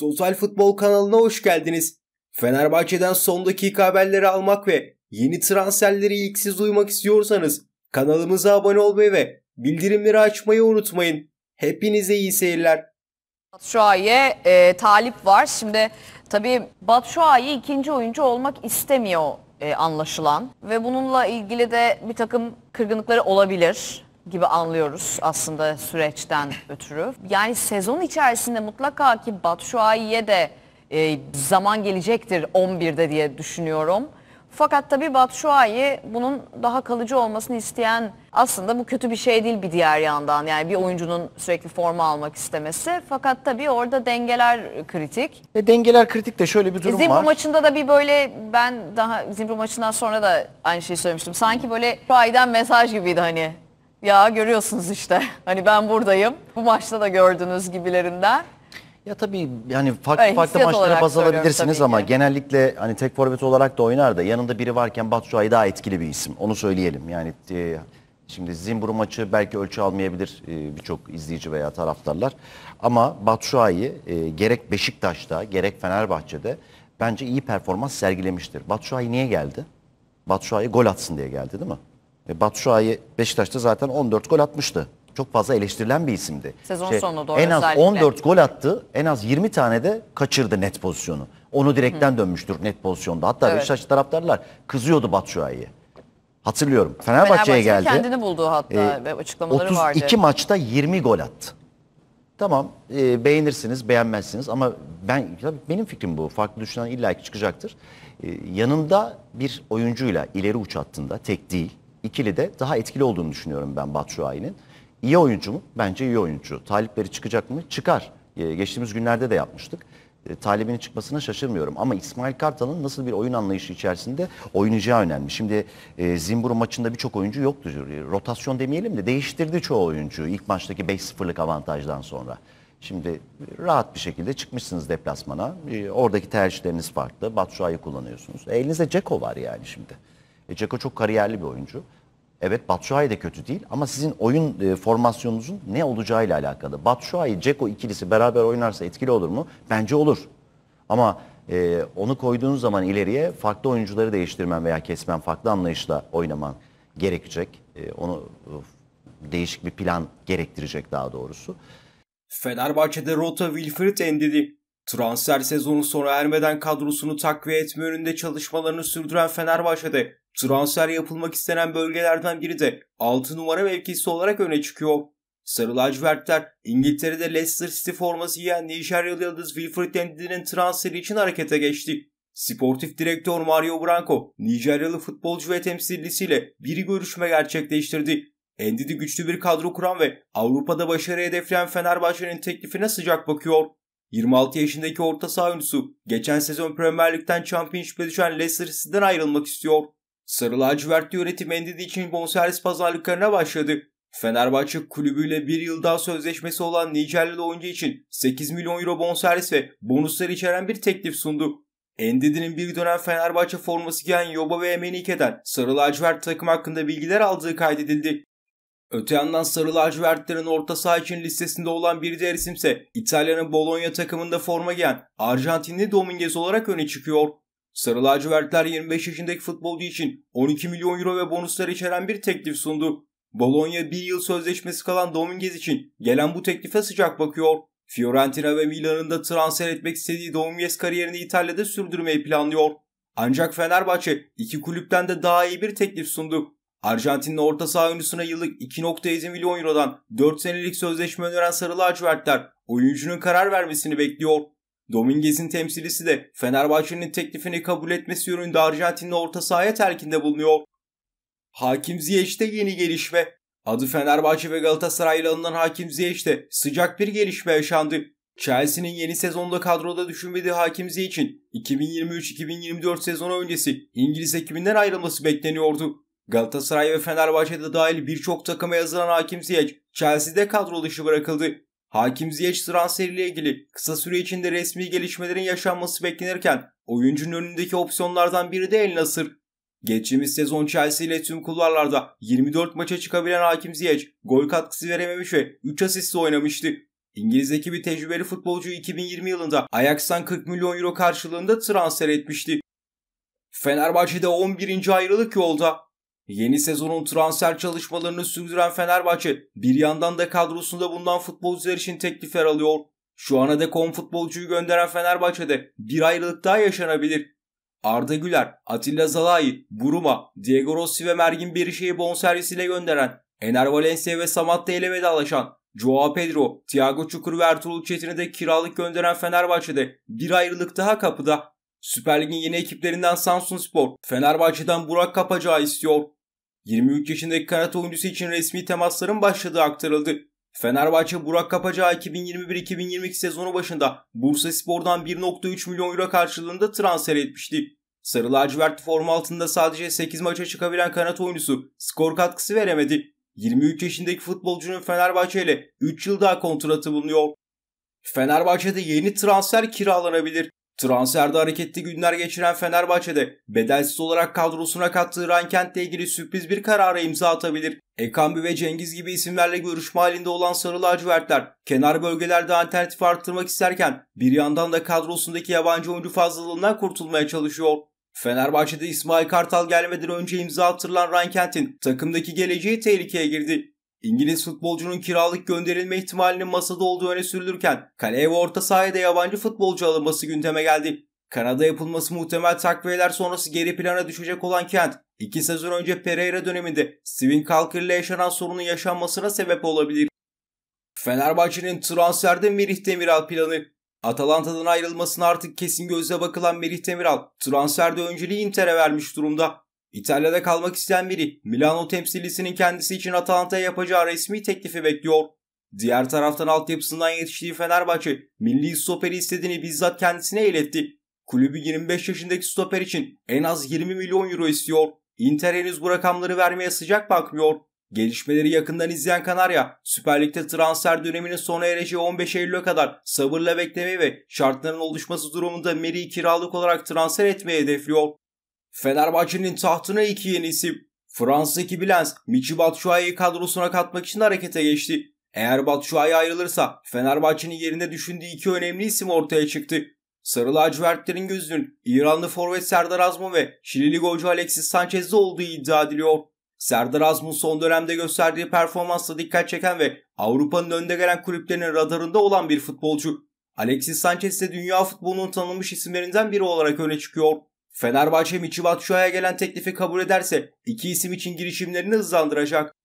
Total Futbol kanalına hoş geldiniz. Fenerbahçe'den son dakika haberleri almak ve yeni transferleri ilk siz duymak istiyorsanız kanalımıza abone olmayı ve bildirimleri açmayı unutmayın. Hepinize iyi seyirler. Batshuayi'ye e, talip var. Şimdi tabii Batshuayi ikinci oyuncu olmak istemiyor e, anlaşılan ve bununla ilgili de bir takım kırgınlıkları olabilir gibi anlıyoruz aslında süreçten ötürü. Yani sezon içerisinde mutlaka ki Batshuayi'ye de e, zaman gelecektir 11'de diye düşünüyorum. Fakat tabii Batshuayi bunun daha kalıcı olmasını isteyen aslında bu kötü bir şey değil bir diğer yandan. Yani bir oyuncunun sürekli forma almak istemesi. Fakat tabii orada dengeler kritik. E, dengeler kritik de şöyle bir durum Zimbru var. maçında da bir böyle ben daha Zimbru maçından sonra da aynı şeyi söylemiştim. Sanki böyle Batshuayi'den mesaj gibiydi hani ya görüyorsunuz işte. Hani ben buradayım. Bu maçta da gördünüz gibilerinden. Ya tabii yani farklı Öyle, farklı maçlara baz alabilirsiniz ama ki. genellikle hani tek forvet olarak da oynar da yanında biri varken Batshuayi daha etkili bir isim. Onu söyleyelim. Yani e, şimdi Zimbur maçı belki ölçü almayabilir e, birçok izleyici veya taraftarlar. Ama Batshuayi e, gerek Beşiktaş'ta gerek Fenerbahçe'de bence iyi performans sergilemiştir. Batshuayi niye geldi? Batshuayi gol atsın diye geldi değil mi? E, Batu Şua'yı Beşiktaş'ta zaten 14 gol atmıştı. Çok fazla eleştirilen bir isimdi. Sezon şey, sonuna doğru En az özellikle. 14 gol attı. En az 20 tane de kaçırdı net pozisyonu. Onu direkten Hı. dönmüştür net pozisyonda. Hatta evet. Beşiktaş taraftarlar kızıyordu Batu Hatırlıyorum. Fenerbahçe'ye Fenerbahçe geldi. kendini buldu hatta e, açıklamaları 32 vardı. 32 maçta 20 gol attı. Tamam e, beğenirsiniz beğenmezsiniz ama ben benim fikrim bu. Farklı düşünen illa ki çıkacaktır. E, yanında bir oyuncuyla ileri uç hattında tek değil ikili de daha etkili olduğunu düşünüyorum ben Batu Batshuayi'nin. İyi oyuncu mu? Bence iyi oyuncu. Talip çıkacak mı? Çıkar. Ee, geçtiğimiz günlerde de yapmıştık. E, çıkmasına şaşırmıyorum. Ama İsmail Kartal'ın nasıl bir oyun anlayışı içerisinde oynayacağı önemli. Şimdi e, Zimbur maçında birçok oyuncu yoktu. Ee, rotasyon demeyelim de değiştirdi çoğu oyuncuyu ilk maçtaki 5-0'lık avantajdan sonra. Şimdi rahat bir şekilde çıkmışsınız deplasmana. E, oradaki tercihleriniz farklı. Batshuayi kullanıyorsunuz. E, elinizde Ceko var yani şimdi. E, Ceko çok kariyerli bir oyuncu. Evet Batshuayi de kötü değil ama sizin oyun e, formasyonunuzun ne olacağıyla alakalı. Batshuayi, Ceko ikilisi beraber oynarsa etkili olur mu? Bence olur. Ama e, onu koyduğunuz zaman ileriye farklı oyuncuları değiştirmen veya kesmen, farklı anlayışla oynaman gerekecek. E, onu e, değişik bir plan gerektirecek daha doğrusu. Fenerbahçe'de Rota Wilfried Endidi. Transfer sezonu sona ermeden kadrosunu takviye etme önünde çalışmalarını sürdüren Fenerbahçe'de Transfer yapılmak istenen bölgelerden biri de 6 numara mevkisi olarak öne çıkıyor. Sarı lacivertler İngiltere'de Leicester City forması giyen Nijeryalı yıldız Wilfred Ndidi transferi için harekete geçti. Sportif direktör Mario Branco, Nijeryalı futbolcu ve temsilcisiyle bir görüşme gerçekleştirdi. Endidi güçlü bir kadro kuran ve Avrupa'da başarı hedefleyen Fenerbahçe'nin teklifine sıcak bakıyor. 26 yaşındaki orta saha oyuncusu geçen sezon Premier Lig'den Championship'e düşen Leicester City'den ayrılmak istiyor. Sarı lacivertli üretim endidi için bonservis pazarlıklarına başladı. Fenerbahçe kulübüyle bir yıl daha sözleşmesi olan Nijeryalı oyuncu için 8 milyon euro bonservis ve bonusları içeren bir teklif sundu. Endidi'nin bir dönem Fenerbahçe forması giyen Yoba ve Emenike'den Sarı Lacivert takım hakkında bilgiler aldığı kaydedildi. Öte yandan Sarı Lacivertlerin orta saha için listesinde olan bir diğer isimse İtalya'nın Bologna takımında forma giyen Arjantinli Dominguez olarak öne çıkıyor. Sarı lacivertler 25 yaşındaki futbolcu için 12 milyon euro ve bonuslar içeren bir teklif sundu. Bologna bir yıl sözleşmesi kalan Dominguez için gelen bu teklife sıcak bakıyor. Fiorentina ve Milan'ın da transfer etmek istediği Dominguez kariyerini İtalya'da sürdürmeyi planlıyor. Ancak Fenerbahçe iki kulüpten de daha iyi bir teklif sundu. Arjantinli orta saha oyuncusuna yıllık 2.7 milyon eurodan 4 senelik sözleşme öneren Sarı Lacivertler oyuncunun karar vermesini bekliyor. Dominguez'in temsilcisi de Fenerbahçe'nin teklifini kabul etmesi yönünde Arjantinli orta sahaya terkinde bulunuyor. Hakim Ziyech'te yeni gelişme. Adı Fenerbahçe ve Galatasaray'la alınan Hakim Ziyech'te sıcak bir gelişme yaşandı. Chelsea'nin yeni sezonda kadroda düşünmediği Hakim için 2023-2024 sezonu öncesi İngiliz ekibinden ayrılması bekleniyordu. Galatasaray ve Fenerbahçe'de dahil birçok takıma yazılan Hakim Ziyech, Chelsea'de kadro dışı bırakıldı. Hakim Ziyech transferiyle ilgili kısa süre içinde resmi gelişmelerin yaşanması beklenirken oyuncunun önündeki opsiyonlardan biri de El Nasır. Geçtiğimiz sezon Chelsea ile tüm kulvarlarda 24 maça çıkabilen Hakim Ziyech gol katkısı verememiş ve 3 asistle oynamıştı. İngiliz ekibi tecrübeli futbolcu 2020 yılında Ajax'tan 40 milyon euro karşılığında transfer etmişti. Fenerbahçe'de 11. ayrılık yolda Yeni sezonun transfer çalışmalarını sürdüren Fenerbahçe bir yandan da kadrosunda bulunan futbolcular için teklifler alıyor. Şu ana dek 10 futbolcuyu gönderen Fenerbahçe'de bir ayrılık daha yaşanabilir. Arda Güler, Atilla Zalai, Buruma, Diego Rossi ve Mergin Berişe'yi bonservisiyle gönderen, Ener Valencia ve Samatta ile vedalaşan, Joao Pedro, Thiago Çukur ve Ertuğrul Çetin'i de kiralık gönderen Fenerbahçe'de bir ayrılık daha kapıda. Süper Lig'in yeni ekiplerinden Samsun Spor, Fenerbahçe'den Burak Kapacağı istiyor. 23 yaşındaki kanat oyuncusu için resmi temasların başladığı aktarıldı. Fenerbahçe Burak kapaca 2021-2022 sezonu başında Bursa Spor'dan 1.3 milyon euro karşılığında transfer etmişti. Sarı lacivert forma altında sadece 8 maça çıkabilen kanat oyuncusu skor katkısı veremedi. 23 yaşındaki futbolcunun Fenerbahçe ile 3 yıl daha kontratı bulunuyor. Fenerbahçe'de yeni transfer kiralanabilir. Transferde hareketli günler geçiren Fenerbahçe'de bedelsiz olarak kadrosuna kattığı Rankent'le ilgili sürpriz bir karara imza atabilir. Ekambi ve Cengiz gibi isimlerle görüşme halinde olan Sarı Lacivertler kenar bölgelerde alternatif arttırmak isterken bir yandan da kadrosundaki yabancı oyuncu fazlalığından kurtulmaya çalışıyor. Fenerbahçe'de İsmail Kartal gelmeden önce imza attırılan Rankent'in takımdaki geleceği tehlikeye girdi. İngiliz futbolcunun kiralık gönderilme ihtimalinin masada olduğu öne sürülürken kaleye ve orta sahaya da yabancı futbolcu alınması gündeme geldi. Kanada yapılması muhtemel takviyeler sonrası geri plana düşecek olan Kent, iki sezon önce Pereira döneminde Steven Calker ile yaşanan sorunun yaşanmasına sebep olabilir. Fenerbahçe'nin transferde Merih Demiral planı Atalanta'dan ayrılmasına artık kesin gözle bakılan Merih Demiral transferde önceliği Inter'e vermiş durumda. İtalya'da kalmak isteyen biri Milano temsilcisinin kendisi için Atalanta'ya yapacağı resmi teklifi bekliyor. Diğer taraftan altyapısından yetiştiği Fenerbahçe milli stoperi istediğini bizzat kendisine iletti. Kulübü 25 yaşındaki stoper için en az 20 milyon euro istiyor. Inter henüz bu rakamları vermeye sıcak bakmıyor. Gelişmeleri yakından izleyen Kanarya, Süper Lig'de transfer döneminin sona ereceği 15 Eylül'e kadar sabırla beklemeyi ve şartların oluşması durumunda Meri'yi kiralık olarak transfer etmeyi hedefliyor. Fenerbahçe'nin tahtına iki yeni isim Fransız ekibi Michy Michi Batshuayi'yi kadrosuna katmak için harekete geçti. Eğer Batshuayi ayrılırsa Fenerbahçe'nin yerinde düşündüğü iki önemli isim ortaya çıktı. Sarı lacivertlerin gözünün İranlı forvet Serdar Azmun ve Şilili golcü Alexis Sanchez'de olduğu iddia ediliyor. Serdar Azmun son dönemde gösterdiği performansla dikkat çeken ve Avrupa'nın önde gelen kulüplerinin radarında olan bir futbolcu. Alexis Sanchez ise dünya futbolunun tanınmış isimlerinden biri olarak öne çıkıyor. Fenerbahçe Miçivatşua'ya gelen teklifi kabul ederse iki isim için girişimlerini hızlandıracak.